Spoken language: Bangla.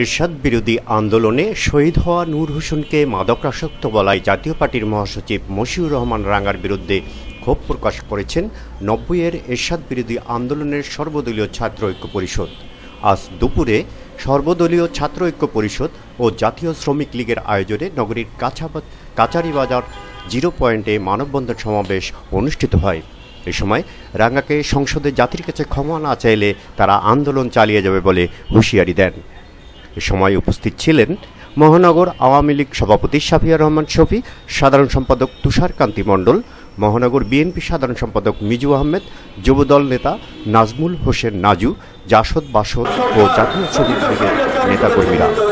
এরশাদ বিরোধী আন্দোলনে শহীদ হওয়া নূর হোসেনকে মাদকাসক্ত বলায় জাতীয় পার্টির মহাসচিব মশিউর রহমান রাঙ্গার বিরুদ্ধে ক্ষোভ প্রকাশ করেছেন নব্বইয়ের এরশাদ বিরোধী আন্দোলনের সর্বদলীয় ছাত্র ঐক্য পরিষদ আজ দুপুরে সর্বদলীয় ছাত্র ঐক্য পরিষদ ও জাতীয় শ্রমিক লীগের আয়োজনে নগরীর কাছাবাদ কাচারিবাজার জিরো পয়েন্টে মানববন্ধন সমাবেশ অনুষ্ঠিত হয় এ সময় রাঙ্গাকে সংসদে জাতির কাছে ক্ষমা না চাইলে তারা আন্দোলন চালিয়ে যাবে বলে হুঁশিয়ারি দেন সময় উপস্থিত ছিলেন মহানগর আওয়ামী লীগ সভাপতি সাফিয়া রহমান শফি সাধারণ সম্পাদক তুষারকান্তি মণ্ডল মহানগর বিএনপি সাধারণ সম্পাদক মিজু আহমেদ যুবদল নেতা নাজমুল হোসেন নাজু জাসদ বাসদ ও জাতীয় ছবি লীগের নেতাকর্মীরা